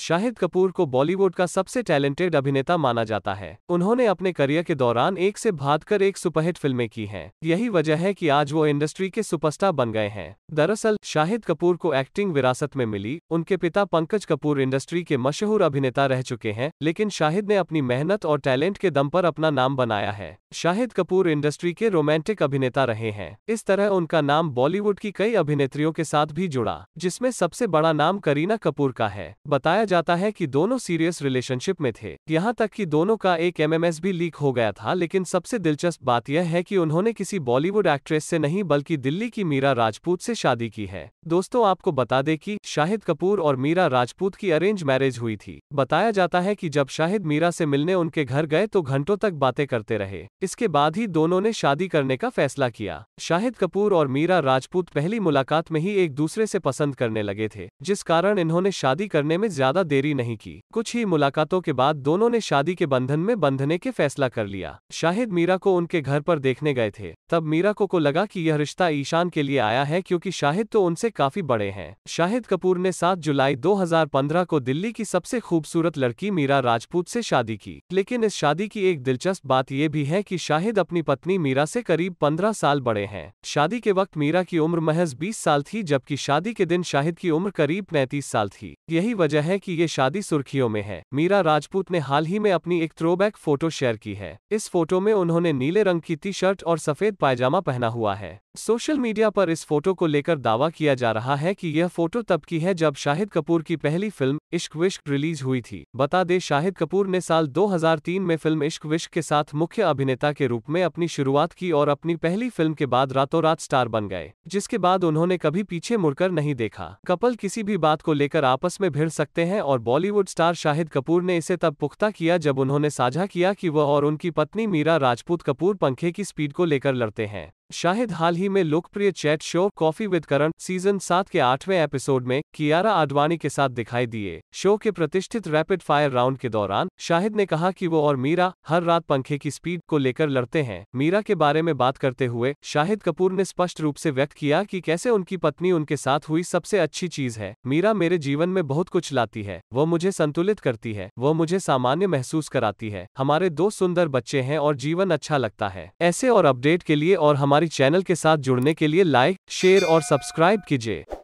शाहिद कपूर को बॉलीवुड का सबसे टैलेंटेड अभिनेता माना जाता है उन्होंने अपने करियर के दौरान एक से कर एक सुपरहिट फिल्में की हैं यही वजह है कि आज वो इंडस्ट्री के सुपरस्टार बन गए हैं दरअसल शाहिद कपूर को एक्टिंग विरासत में मिली उनके पिता पंकज कपूर इंडस्ट्री के मशहूर अभिनेता रह चुके हैं लेकिन शाहिद ने अपनी मेहनत और टैलेंट के दम पर अपना नाम बनाया है शाहिद कपूर इंडस्ट्री के रोमांटिक अभिनेता रहे हैं इस तरह उनका नाम बॉलीवुड की कई अभिनेत्रियों के साथ भी जुड़ा जिसमें सबसे बड़ा नाम करीना कपूर का है बताया बताया जाता है कि दोनों सीरियस रिलेशनशिप में थे यहाँ तक कि दोनों का एक एमएमएस भी लीक हो गया था लेकिन सबसे दिलचस्प बात यह है कि उन्होंने किसी बॉलीवुड एक्ट्रेस से नहीं बल्कि दिल्ली की मीरा राजपूत से शादी की है दोस्तों आपको बता दें कि शाहिद कपूर और मीरा राजपूत की अरेंज मैरिज हुई थी बताया जाता है कि जब शाहिद मीरा से मिलने उनके घर गए तो घंटों तक बातें करते रहे इसके बाद ही दोनों ने शादी करने का फैसला किया शाहिद कपूर और मीरा राजपूत पहली मुलाकात में ही एक दूसरे से पसंद करने लगे थे जिस कारण इन्होंने शादी करने में ज्यादा ज्यादा देरी नहीं की कुछ ही मुलाकातों के बाद दोनों ने शादी के बंधन में बंधने के फैसला कर लिया शाहिद मीरा को उनके घर पर देखने गए थे तब मीरा को को लगा कि यह रिश्ता ईशान के लिए आया है क्योंकि शाहिद तो उनसे काफी बड़े हैं शाहिद कपूर ने 7 जुलाई 2015 को दिल्ली की सबसे खूबसूरत लड़की मीरा राजपूत से शादी की लेकिन इस शादी की एक दिलचस्प बात यह भी है कि शाहिद अपनी पत्नी मीरा से करीब 15 साल बड़े हैं शादी के वक्त मीरा की उम्र महज 20 साल थी जबकि शादी के दिन शाहिद की उम्र करीब पैंतीस साल थी यही वजह है कि ये शादी सुर्खियों में है मीरा राजपूत ने हाल ही में अपनी एक थ्रोबैक फोटो शेयर की है इस फोटो में उन्होंने नीले रंग की टी शर्ट और सफेद पायजामा पहना हुआ है सोशल मीडिया पर इस फोटो को लेकर दावा किया जा रहा है कि यह फोटो तब की है जब शाहिद कपूर की पहली फिल्म इश्क विश्क रिलीज हुई थी बता दें शाहिद कपूर ने साल 2003 में फिल्म इश्क विश्क के साथ मुख्य अभिनेता के रूप में अपनी शुरुआत की और अपनी पहली फिल्म के बाद रातों रात स्टार बन गए जिसके बाद उन्होंने कभी पीछे मुड़कर नहीं देखा कपल किसी भी बात को लेकर आपस में भिड़ सकते हैं हैं और बॉलीवुड स्टार शाहिद कपूर ने इसे तब पुख्ता किया जब उन्होंने साझा किया कि वह और उनकी पत्नी मीरा राजपूत कपूर पंखे की स्पीड को लेकर लड़ते हैं शाहिद हाल ही में लोकप्रिय chat show coffee with Karan season सात के आठवें एपिसोड में कियारा आडवाणी के साथ दिखाई दिए शो के प्रतिष्ठित रैपिड फायर राउंड के दौरान शाहिद ने कहा कि वो और मीरा हर रात पंखे की स्पीड को लेकर लड़ते हैं मीरा के बारे में बात करते हुए शाहिद कपूर ने स्पष्ट रूप से व्यक्त किया कि कैसे उनकी पत्नी उनके साथ हुई सबसे अच्छी चीज है मीरा मेरे जीवन में बहुत कुछ लाती है वो मुझे संतुलित करती है वो मुझे सामान्य महसूस कराती है हमारे दो सुंदर बच्चे हैं और जीवन अच्छा लगता है ऐसे और अपडेट के लिए और हमारे हमारी चैनल के साथ जुड़ने के लिए लाइक शेयर और सब्सक्राइब कीजिए